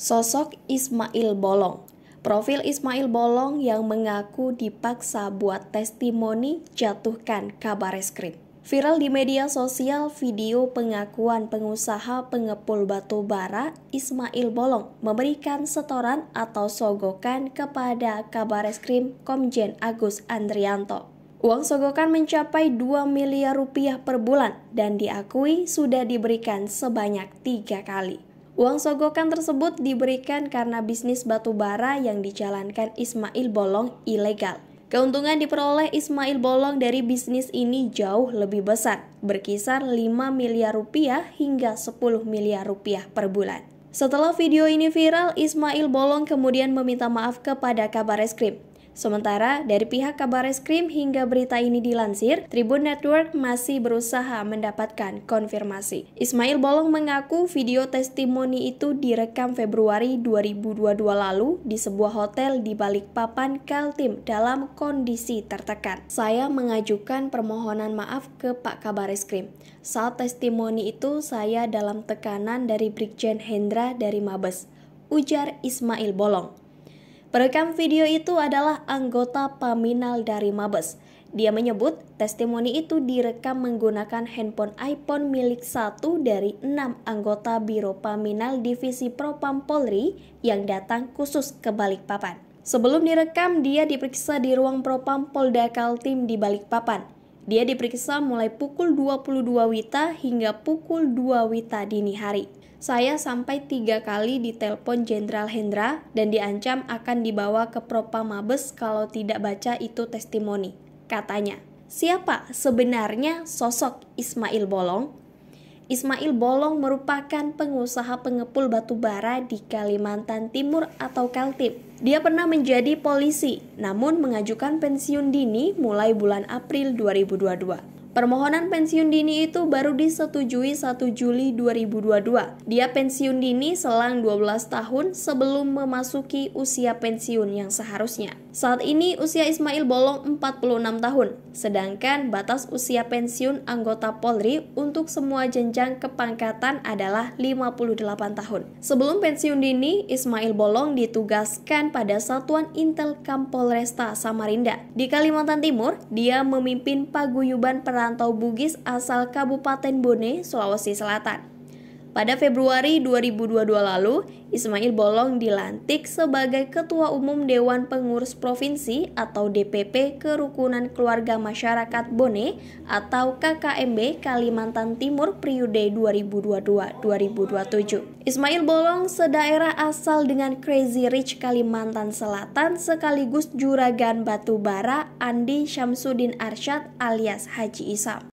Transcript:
Sosok Ismail Bolong Profil Ismail Bolong yang mengaku dipaksa buat testimoni jatuhkan kabar eskrim. Viral di media sosial video pengakuan pengusaha pengepul batu bara Ismail Bolong memberikan setoran atau sogokan kepada kabar eskrim Komjen Agus Andrianto. Uang sogokan mencapai 2 miliar rupiah per bulan dan diakui sudah diberikan sebanyak tiga kali. Uang sogokan tersebut diberikan karena bisnis batu bara yang dijalankan Ismail Bolong ilegal. Keuntungan diperoleh Ismail Bolong dari bisnis ini jauh lebih besar, berkisar 5 miliar rupiah hingga 10 miliar rupiah per bulan. Setelah video ini viral, Ismail Bolong kemudian meminta maaf kepada Kabar Eskrim. Sementara dari pihak Kabareskrim hingga berita ini dilansir, Tribun Network masih berusaha mendapatkan konfirmasi. Ismail Bolong mengaku video testimoni itu direkam Februari 2022 lalu di sebuah hotel di Balikpapan, Kaltim dalam kondisi tertekan. Saya mengajukan permohonan maaf ke Pak Kabareskrim. Saat testimoni itu saya dalam tekanan dari Brigjen Hendra dari Mabes, ujar Ismail Bolong. Perekam video itu adalah anggota Paminal dari Mabes. Dia menyebut testimoni itu direkam menggunakan handphone iPhone milik satu dari enam anggota Biro Paminal Divisi Propam Polri yang datang khusus ke Balikpapan. Sebelum direkam, dia diperiksa di ruang Propam Polda Kaltim di Balikpapan. Dia diperiksa mulai pukul 22 Wita hingga pukul 2 Wita dini hari. Saya sampai tiga kali ditelepon Jenderal Hendra dan diancam akan dibawa ke Propa Mabes kalau tidak baca itu testimoni. Katanya, siapa sebenarnya sosok Ismail Bolong? Ismail Bolong merupakan pengusaha pengepul batu bara di Kalimantan Timur atau Kaltim. Dia pernah menjadi polisi, namun mengajukan pensiun dini mulai bulan April 2022. Permohonan pensiun dini itu baru disetujui 1 Juli 2022. Dia pensiun dini selang 12 tahun sebelum memasuki usia pensiun yang seharusnya. Saat ini usia Ismail Bolong 46 tahun, sedangkan batas usia pensiun anggota Polri untuk semua jenjang kepangkatan adalah 58 tahun. Sebelum pensiun dini, Ismail Bolong ditugaskan pada Satuan Intel Kampolresta Samarinda. Di Kalimantan Timur, dia memimpin paguyuban perang perantau Bugis asal Kabupaten Bone, Sulawesi Selatan. Pada Februari 2022 lalu, Ismail Bolong dilantik sebagai Ketua Umum Dewan Pengurus Provinsi atau DPP Kerukunan Keluarga Masyarakat Bone atau KKMB Kalimantan Timur periode 2022-2027. Ismail Bolong sedaerah asal dengan Crazy Rich Kalimantan Selatan sekaligus juragan batubara Andi Syamsuddin Arsyad alias Haji Isam.